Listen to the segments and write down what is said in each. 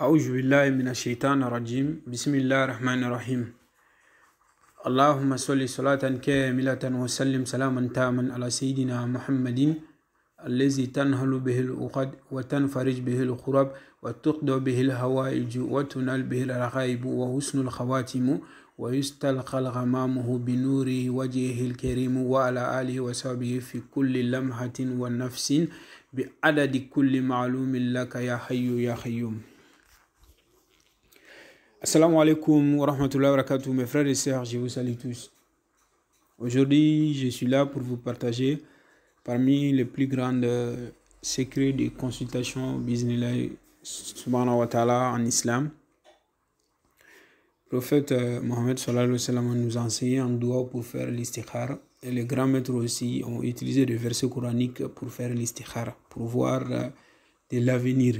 أعوذ بالله من الشيطان الرجيم بسم الله الرحمن الرحيم اللهم صل صلاة كاملة وسلم سلاما تاما على سيدنا محمد الذي تنهل به الأقد وتنفرج به الكرب وتقضى به الهوائج وتنال به الرغائب وحسن الخواتم ويستلقى الغمام بنور وجهه الكريم وعلى آله وصحبه في كل لمحة ونفس بعدد كل معلوم لك يا حي يا خيوم Assalamu alaikum wa rahmatullahi wa barakatuh, mes frères et sœurs, je vous salue tous. Aujourd'hui, je suis là pour vous partager parmi les plus grands euh, secrets des consultations Bismillah subhanahu wa ta'ala en islam. Le prophète euh, Mohammed sallallahu nous a enseigné un doigt pour faire l'istikhara. Et les grands maîtres aussi ont utilisé des versets coraniques pour faire l'istikhara, pour voir euh, de l'avenir.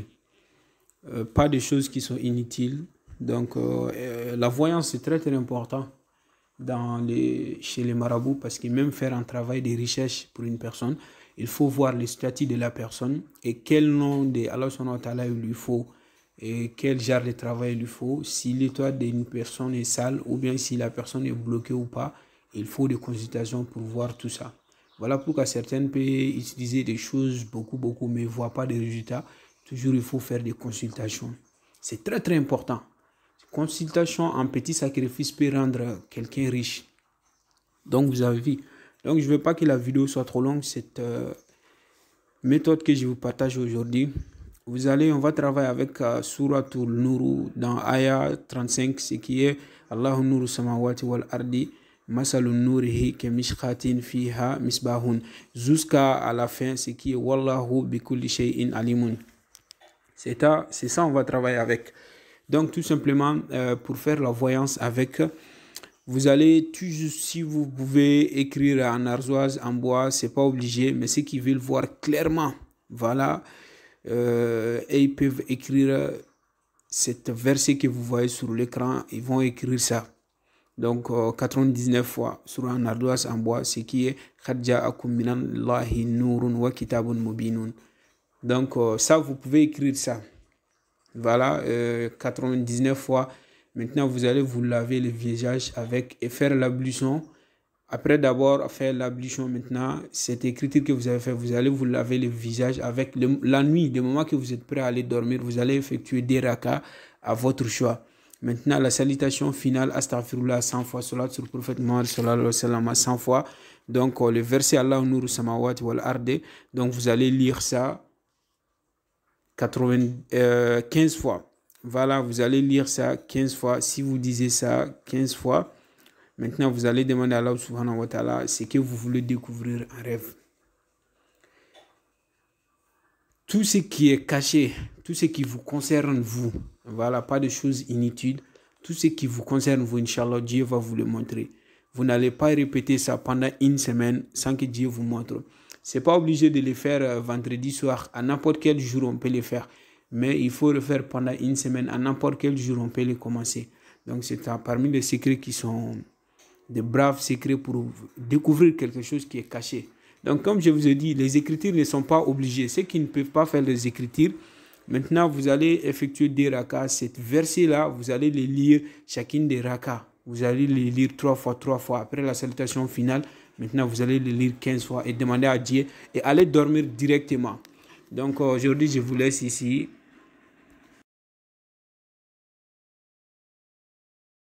Pas des choses qui sont inutiles, donc, euh, euh, la voyance, est très, très important dans les, chez les marabouts parce que même faire un travail de recherche pour une personne, il faut voir les statut de la personne et quel nom de Allah il lui faut et quel genre de travail il lui faut. Si l'étoile d'une personne est sale ou bien si la personne est bloquée ou pas, il faut des consultations pour voir tout ça. Voilà pourquoi certaines pays utiliser des choses beaucoup, beaucoup, mais ne voient pas des résultats. Toujours, il faut faire des consultations. C'est très, très important. Consultation en petit sacrifice peut rendre quelqu'un riche. Donc, vous avez vu. Donc, je ne veux pas que la vidéo soit trop longue. Cette euh, méthode que je vous partage aujourd'hui, vous allez, on va travailler avec euh, Suratul Nuru dans Aya 35, ce qui est Allahu Nuru Samawati wal Ardi, Masalun Nurihi Fiha Misbahun, jusqu'à la fin, ce qui est Wallahu Bikulli Shay'in Alimun. C'est ça, on va travailler avec. Donc tout simplement, euh, pour faire la voyance avec, vous allez, si vous pouvez écrire en ardoise, en bois, c'est pas obligé, mais ceux qui veulent voir clairement, voilà, euh, et ils peuvent écrire cette verset que vous voyez sur l'écran, ils vont écrire ça. Donc 99 euh, fois sur un ardoise en bois, ce qui est Lahi Nurun wa Kitabun Mubinun. Donc ça, vous pouvez écrire ça. Voilà, 99 euh, fois. Maintenant, vous allez vous laver le visage avec et faire l'ablution. Après d'abord faire l'ablution, maintenant, cette écriture que vous avez fait, vous allez vous laver le visage avec la nuit, Le moment que vous êtes prêt à aller dormir, vous allez effectuer des rakas à votre choix. Maintenant, la salutation finale, astaghfirullah 100 fois, salat sur le prophète 100 fois. Donc, euh, le verset Allah Samawat wal Arde. Donc, vous allez lire ça 15 euh, fois. Voilà, vous allez lire ça 15 fois. Si vous disiez ça 15 fois, maintenant vous allez demander à Allah subhanahu wa ta'ala que vous voulez découvrir un rêve. Tout ce qui est caché, tout ce qui vous concerne, vous, voilà, pas de choses inutiles. Tout ce qui vous concerne, vous, Inch'Allah, Dieu va vous le montrer. Vous n'allez pas répéter ça pendant une semaine sans que Dieu vous montre. C'est pas obligé de les faire euh, vendredi soir. À n'importe quel jour, on peut les faire. Mais il faut le faire pendant une semaine. À n'importe quel jour, on peut les commencer. Donc, c'est parmi les secrets qui sont des braves secrets pour découvrir quelque chose qui est caché. Donc, comme je vous ai dit, les écritures ne sont pas obligées. Ceux qui ne peuvent pas faire les écritures, maintenant, vous allez effectuer des rakas. Cette verset-là, vous allez les lire, chacune des rakas. Vous allez les lire trois fois, trois fois. Après la salutation finale, Maintenant, vous allez le lire 15 fois et demander à Dieu et aller dormir directement. Donc euh, aujourd'hui, je vous laisse ici.